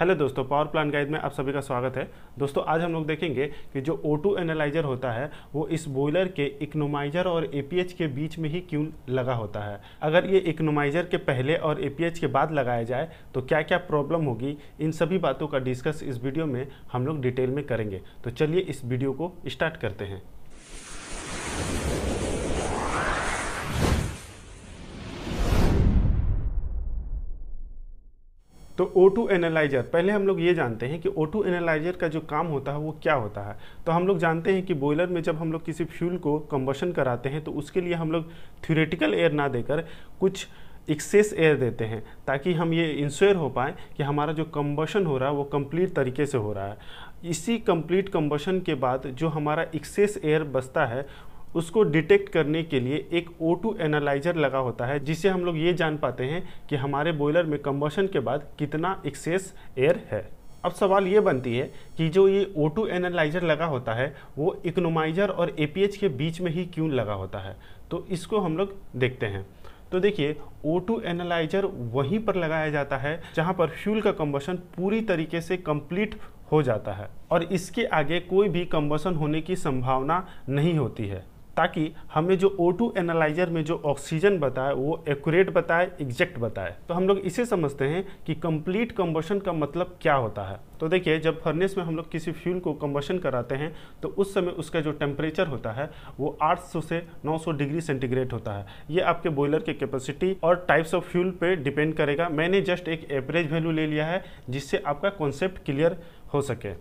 hello दोस्तों power plant guide में आप सभी का स्वागत है दोस्तों आज हम लोग देखेंगे कि जो O2 एनालाइजर होता है वो इस बॉयलर के इक्नोमाइजर और APH के बीच में ही क्यों लगा होता है अगर ये इक्नोमाइजर के पहले और APH के बाद लगाया जाए तो क्या क्या प्रॉब्लम होगी इन सभी बातों का डिस्कस इस वीडियो में हम लोग डिटेल में करेंगे तो चलिए इस वीडियो को स्टार्ट करते हैं तो O2 एनालाइजर पहले हम लोग ये जानते हैं कि O2 एनालाइजर का जो काम होता है वो क्या होता है तो हम लोग जानते हैं कि बॉयलर में जब हम लोग किसी फ्यूल को कम्बशन कराते हैं तो उसके लिए हम लोग थ्योरेटिकल एयर ना देकर कुछ एक्सेस एयर देते हैं ताकि हम ये इंश्योर हो पाए कि हमारा जो कम्बशन हो रहा है वो कम्प्लीट तरीके से हो रहा है इसी कम्प्लीट कम्बशन के बाद जो हमारा एक्सेस एयर बचता है उसको डिटेक्ट करने के लिए एक टू एनालाइजर लगा होता है जिससे हम लोग ये जान पाते हैं कि हमारे बॉयलर में कम्बशन के बाद कितना एक्सेस एयर है अब सवाल ये बनती है कि जो ये टू एनालाइजर लगा होता है वो इकोनोमाइजर और ए के बीच में ही क्यों लगा होता है तो इसको हम लोग देखते हैं तो देखिए टू एनालाइजर वहीं पर लगाया जाता है जहाँ पर फ्यूल का कम्बशन पूरी तरीके से कम्प्लीट हो जाता है और इसके आगे कोई भी कम्बसन होने की संभावना नहीं होती है ताकि हमें जो O2 एनालाइजर में जो ऑक्सीजन बताए वो एक्यूरेट बताए एग्जैक्ट बताए तो हम लोग इसे समझते हैं कि कंप्लीट कम्बोशन का मतलब क्या होता है तो देखिए जब फर्नेस में हम लोग किसी फ्यूल को कम्बोशन कराते हैं तो उस समय उसका जो टेम्परेचर होता है वो 800 से 900 डिग्री सेंटीग्रेड होता है ये आपके बॉयलर के कैपेसिटी और टाइप्स ऑफ फ्यूल पर डिपेंड करेगा मैंने जस्ट एक एवरेज वैल्यू ले लिया है जिससे आपका कॉन्सेप्ट क्लियर हो सके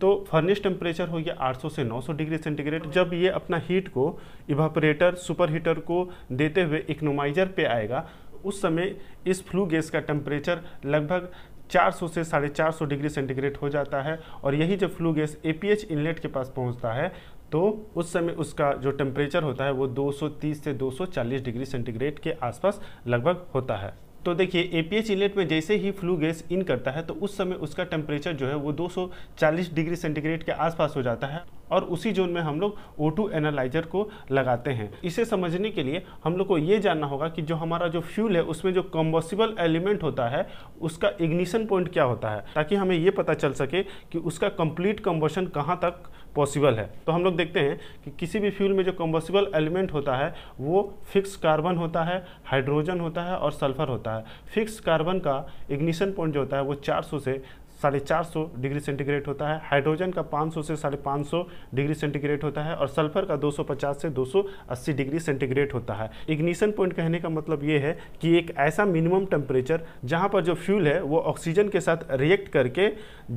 तो फर्निश टेम्परेचर हो गया 800 से 900 डिग्री सेंटीग्रेड जब ये अपना हीट को इवापोरेटर सुपर हीटर को देते हुए इकनोमाइज़र पे आएगा उस समय इस फ्लू गैस का टेम्परेचर लगभग 400 से साढ़े चार डिग्री सेंटीग्रेड हो जाता है और यही जब फ्लू गैस ए इनलेट के पास पहुंचता है तो उस समय उसका जो टेम्परेचर होता है वो 230 से 240 डिग्री सेंटीग्रेड के आसपास लगभग होता है तो देखिए एपीएच इनलेट में जैसे ही फ्लू गैस इन करता है तो उस समय उसका टेम्परेचर जो है वो 240 डिग्री सेंटीग्रेड के आसपास हो जाता है और उसी जोन में हम लोग O2 एनालाइजर को लगाते हैं इसे समझने के लिए हम लोग को ये जानना होगा कि जो हमारा जो फ्यूल है उसमें जो कम्बोसिबल एलिमेंट होता है उसका इग्निशन पॉइंट क्या होता है ताकि हमें ये पता चल सके कि उसका कंप्लीट कम्बोशन कहाँ तक पॉसिबल है तो हम लोग देखते हैं कि किसी भी फ्यूल में जो कम्बसिबल एलिमेंट होता है वो फिक्स कार्बन होता है हाइड्रोजन होता है और सल्फर होता है फिक्स कार्बन का इग्निशन पॉइंट जो होता है वो 400 से साढ़े चार सौ डिग्री सेंटीग्रेड होता है हाइड्रोजन का 500 से साढ़े पाँच सौ डिग्री सेंटीग्रेड होता है और सल्फर का 250 से 280 डिग्री सेंटीग्रेड होता है इग्निशन पॉइंट कहने का मतलब ये है कि एक ऐसा मिनिमम टेम्परेचर जहाँ पर जो फ्यूल है वो ऑक्सीजन के साथ रिएक्ट करके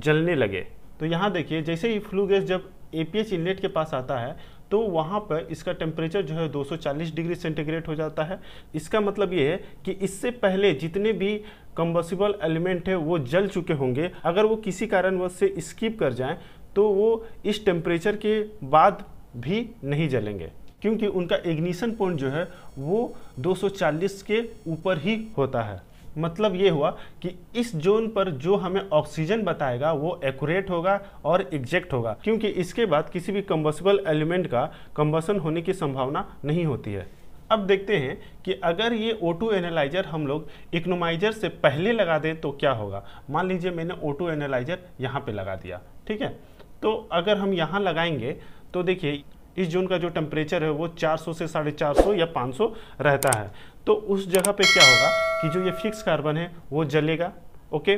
जलने लगे तो यहाँ देखिए जैसे ही फ्लू गैस जब एपीएच इनलेट के पास आता है तो वहाँ पर इसका टेम्परेचर जो है 240 डिग्री सेंटीग्रेड हो जाता है इसका मतलब ये है कि इससे पहले जितने भी कम्बसिबल एलिमेंट है वो जल चुके होंगे अगर वो किसी कारणवश से स्किप कर जाएं तो वो इस टेम्परेचर के बाद भी नहीं जलेंगे क्योंकि उनका इग्निशन पॉइंट जो है वो 240 के ऊपर ही होता है मतलब ये हुआ कि इस जोन पर जो हमें ऑक्सीजन बताएगा वो एक्यूरेट होगा और एग्जैक्ट होगा क्योंकि इसके बाद किसी भी कम्बसिबल एलिमेंट का कम्बसन होने की संभावना नहीं होती है अब देखते हैं कि अगर ये O2 एनालाइजर हम लोग इकोनोमाइजर से पहले लगा दें तो क्या होगा मान लीजिए मैंने O2 एनालाइजर यहाँ पे लगा दिया ठीक है तो अगर हम यहाँ लगाएंगे तो देखिए इस जोन का जो टेम्परेचर है वो 400 से साढ़े चार या 500 रहता है तो उस जगह पे क्या होगा कि जो ये फिक्स कार्बन है वो जलेगा ओके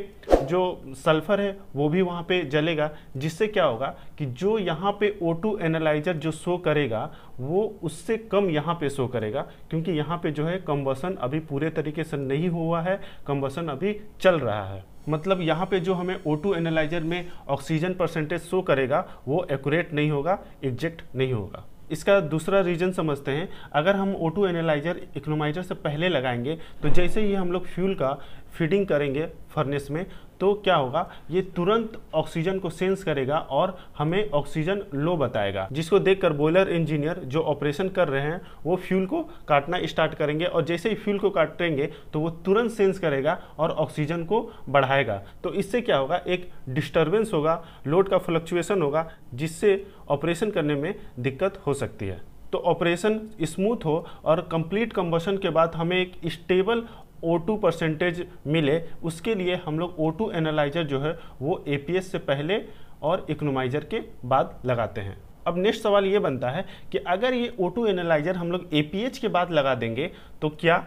जो सल्फर है वो भी वहाँ पे जलेगा जिससे क्या होगा कि जो यहाँ पे O2 एनालाइजर जो शो करेगा वो उससे कम यहाँ पे शो करेगा क्योंकि यहाँ पे जो है कम्बसन अभी पूरे तरीके से नहीं हुआ है कम्बसन अभी चल रहा है मतलब यहाँ पे जो हमें O2 एनालाइजर में ऑक्सीजन परसेंटेज शो करेगा वो एकट नहीं होगा एग्जैक्ट नहीं होगा इसका दूसरा रीजन समझते हैं अगर हम O2 एनालाइजर इकोनोमाइजर से पहले लगाएंगे तो जैसे ही हम लोग फ्यूल का फीडिंग करेंगे फर्नेस में तो क्या होगा ये तुरंत ऑक्सीजन को सेंस करेगा और हमें ऑक्सीजन लो बताएगा जिसको देखकर बॉयलर इंजीनियर जो ऑपरेशन कर रहे हैं वो फ्यूल को काटना स्टार्ट करेंगे और जैसे ही फ्यूल को काटेंगे तो वो तुरंत सेंस करेगा और ऑक्सीजन को बढ़ाएगा तो इससे क्या होगा एक डिस्टर्बेंस होगा लोड का फ्लक्चुएसन होगा जिससे ऑपरेशन करने में दिक्कत हो सकती है तो ऑपरेशन स्मूथ हो और कंप्लीट कंबशन के बाद हमें एक स्टेबल ओ टू परसेंटेज मिले उसके लिए हम लोग ओ टू एनालाइजर जो है वो ए से पहले और इकोनोमाइजर के बाद लगाते हैं अब नेक्स्ट सवाल ये बनता है कि अगर ये ओ टू एनालाइजर हम लोग ए के बाद लगा देंगे तो क्या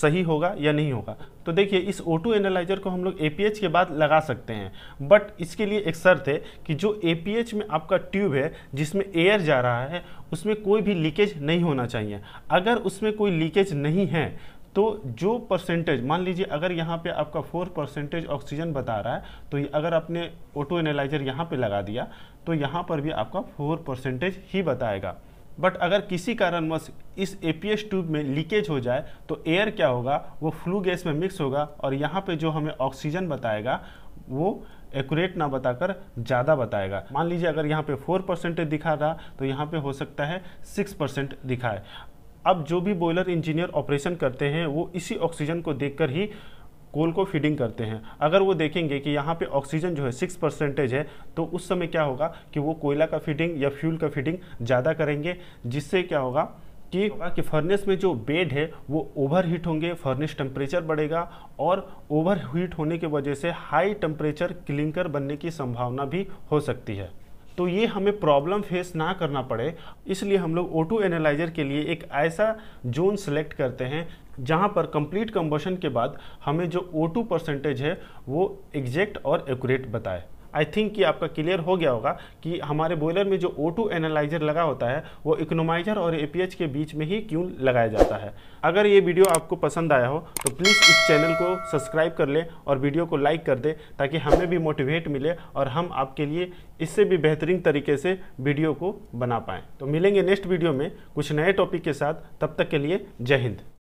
सही होगा या नहीं होगा तो देखिए इस ओ टू एनालाइजर को हम लोग ए के बाद लगा सकते हैं बट इसके लिए एक शर्त है कि जो ए में आपका ट्यूब है जिसमें एयर जा रहा है उसमें कोई भी लीकेज नहीं होना चाहिए अगर उसमें कोई लीकेज नहीं है तो जो परसेंटेज मान लीजिए अगर यहाँ पे आपका फोर परसेंटेज ऑक्सीजन बता रहा है तो अगर आपने ऑटो एनालाइजर यहाँ पे लगा दिया तो यहाँ पर भी आपका फोर परसेंटेज ही बताएगा बट अगर किसी कारणवश इस एस ट्यूब में लीकेज हो जाए तो एयर क्या होगा वो फ्लू गैस में मिक्स होगा और यहाँ पर जो हमें ऑक्सीजन बताएगा वो एक्यूरेट ना बताकर ज़्यादा बताएगा मान लीजिए अगर यहाँ पे फोर परसेंट दिखा रहा तो यहाँ पे हो सकता है सिक्स परसेंट दिखाए अब जो भी बॉयलर इंजीनियर ऑपरेशन करते हैं वो इसी ऑक्सीजन को देख ही कोल को फीडिंग करते हैं अगर वो देखेंगे कि यहाँ पे ऑक्सीजन जो है सिक्स परसेंटेज है तो उस समय क्या होगा कि वो कोयला का फीडिंग या फ्यूल का फीडिंग ज़्यादा करेंगे जिससे क्या होगा कि होगा कि फर्नेस में जो बेड है वो ओवर हीट होंगे फर्नेस टेम्परेचर बढ़ेगा और ओवर हीट होने की वजह से हाई टेम्परेचर क्लिंकर बनने की संभावना भी हो सकती है तो ये हमें प्रॉब्लम फेस ना करना पड़े इसलिए हम लोग ओ एनालाइजर के लिए एक ऐसा जोन सेलेक्ट करते हैं जहाँ पर कंप्लीट कम्बोशन के बाद हमें जो O2 परसेंटेज है वो एग्जैक्ट और एक्यूरेट बताए आई थिंक कि आपका क्लियर हो गया होगा कि हमारे बॉयलर में जो ओ एनालाइजर लगा होता है वो इकोनोमाइजर और ए के बीच में ही क्यों लगाया जाता है अगर ये वीडियो आपको पसंद आया हो तो प्लीज़ इस चैनल को सब्सक्राइब कर लें और वीडियो को लाइक कर दें ताकि हमें भी मोटिवेट मिले और हम आपके लिए इससे भी बेहतरीन तरीके से वीडियो को बना पाएँ तो मिलेंगे नेक्स्ट वीडियो में कुछ नए टॉपिक के साथ तब तक के लिए जय हिंद